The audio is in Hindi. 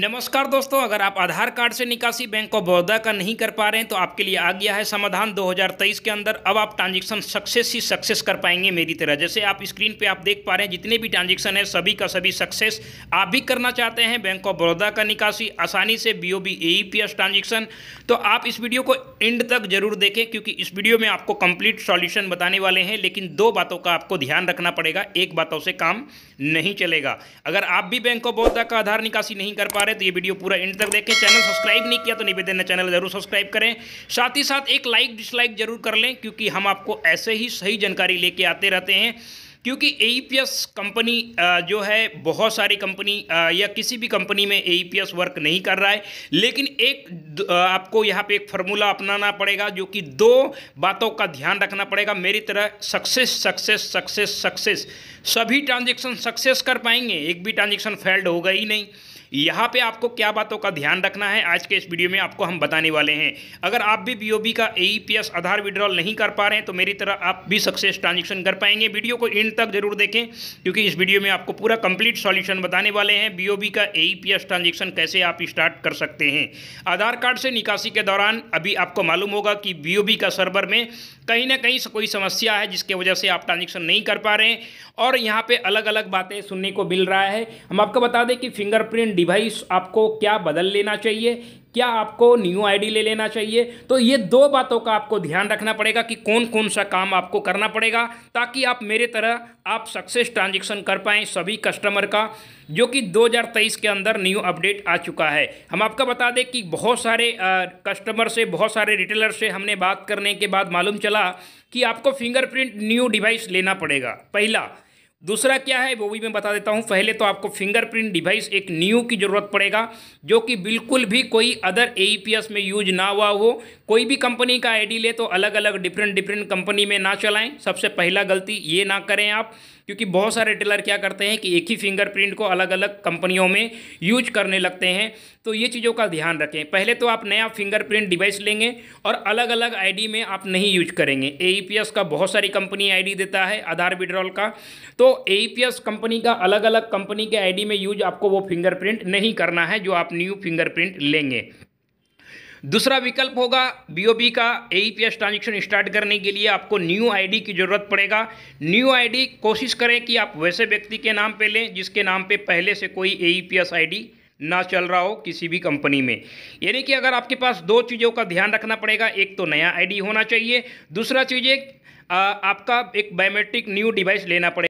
नमस्कार दोस्तों अगर आप आधार कार्ड से निकासी बैंक ऑफ बड़ौदा का नहीं कर पा रहे हैं तो आपके लिए आ गया है समाधान 2023 के अंदर अब आप ट्रांजेक्शन सक्सेस ही सक्सेस कर पाएंगे मेरी तरह जैसे आप स्क्रीन पे आप देख पा रहे हैं जितने भी ट्रांजेक्शन है सभी का सभी सक्सेस आप भी करना चाहते हैं बैंक ऑफ बड़ौदा का निकासी आसानी से बी ओ e ट्रांजेक्शन तो आप इस वीडियो को एंड तक जरूर देखें क्योंकि इस वीडियो में आपको कंप्लीट सॉल्यूशन बताने वाले हैं लेकिन दो बातों का आपको ध्यान रखना पड़ेगा एक बातों से काम नहीं चलेगा अगर आप भी बैंक ऑफ बड़ौदा का आधार निकासी नहीं कर पा करें तो ये वीडियो पूरा एंड तक देखें चैनल सब्सक्राइब नहीं किया तो नहीं निवेदन चैनल जरूर सब्सक्राइब करें साथ ही साथ एक लाइक डिसलाइक जरूर कर लें क्योंकि हम आपको ऐसे ही सही जानकारी लेके आते रहते हैं क्योंकि ए कंपनी e जो है बहुत सारी कंपनी या किसी भी कंपनी में ए वर्क e नहीं कर रहा है लेकिन एक आपको यहाँ पे एक फार्मूला अपनाना पड़ेगा जो कि दो बातों का ध्यान रखना पड़ेगा मेरी तरह सक्सेस सक्सेस सक्सेस सक्सेस सभी ट्रांजैक्शन सक्सेस कर पाएंगे एक भी ट्रांजैक्शन फेल्ड होगा ही नहीं यहाँ पे आपको क्या बातों का ध्यान रखना है आज के इस वीडियो में आपको हम बताने वाले हैं अगर आप भी बी का ए e आधार विड्रॉल नहीं कर पा रहे हैं तो मेरी तरह आप भी सक्सेस ट्रांजेक्शन कर पाएंगे वीडियो को एंड तक जरूर देखें क्योंकि इस वीडियो में आपको पूरा कंप्लीट सॉल्यूशन बताने वाले हैं बी का ए ट्रांजेक्शन e कैसे आप स्टार्ट कर सकते हैं आधार कार्ड से निकासी के दौरान अभी आपको मालूम होगा कि बी का सर्वर में कहीं ना कहीं कोई समस्या है जिसके वजह से आप ट्रांजेक्शन नहीं कर पा रहे हैं और यहाँ पे अलग अलग बातें सुनने को मिल रहा है हम आपको बता दें कि फिंगरप्रिंट डिवाइस आपको क्या बदल लेना चाहिए क्या आपको न्यू आईडी ले लेना चाहिए तो ये दो बातों का आपको ध्यान रखना पड़ेगा कि कौन कौन सा काम आपको करना पड़ेगा ताकि आप मेरे तरह आप सक्सेस ट्रांजेक्शन कर पाएँ सभी कस्टमर का जो कि 2023 के अंदर न्यू अपडेट आ चुका है हम आपका बता दें कि बहुत सारे आ, कस्टमर से बहुत सारे रिटेलर से हमने बात करने के बाद मालूम चला कि आपको फिंगरप्रिंट न्यू डिवाइस लेना पड़ेगा पहला दूसरा क्या है वो भी मैं बता देता हूँ पहले तो आपको फिंगरप्रिंट डिवाइस एक न्यू की ज़रूरत पड़ेगा जो कि बिल्कुल भी कोई अदर ए में यूज ना हुआ हो कोई भी कंपनी का आईडी ले तो अलग अलग डिफरेंट डिफरेंट कंपनी में ना चलाएं सबसे पहला गलती ये ना करें आप क्योंकि बहुत सारे टेलर क्या करते हैं कि एक ही फिंगरप्रिंट को अलग अलग कंपनियों में यूज करने लगते हैं तो ये चीज़ों का ध्यान रखें पहले तो आप नया फिंगरप्रिंट डिवाइस लेंगे और अलग अलग आईडी में आप नहीं यूज करेंगे ए e का बहुत सारी कंपनी आईडी देता है आधार विड्रॉल का तो ए e कंपनी का अलग अलग कंपनी के आई में यूज आपको वो फिंगरप्रिंट नहीं करना है जो आप न्यू फिंगरप्रिंट लेंगे दूसरा विकल्प होगा बीओबी का एईपीएस ट्रांजेक्शन स्टार्ट करने के लिए आपको न्यू आईडी की ज़रूरत पड़ेगा न्यू आईडी कोशिश करें कि आप वैसे व्यक्ति के नाम पे लें जिसके नाम पे पहले से कोई एईपीएस आईडी e ना चल रहा हो किसी भी कंपनी में यानी कि अगर आपके पास दो चीज़ों का ध्यान रखना पड़ेगा एक तो नया आई होना चाहिए दूसरा चीज़ एक आपका एक बायोमेट्रिक न्यू डिवाइस लेना पड़ेगा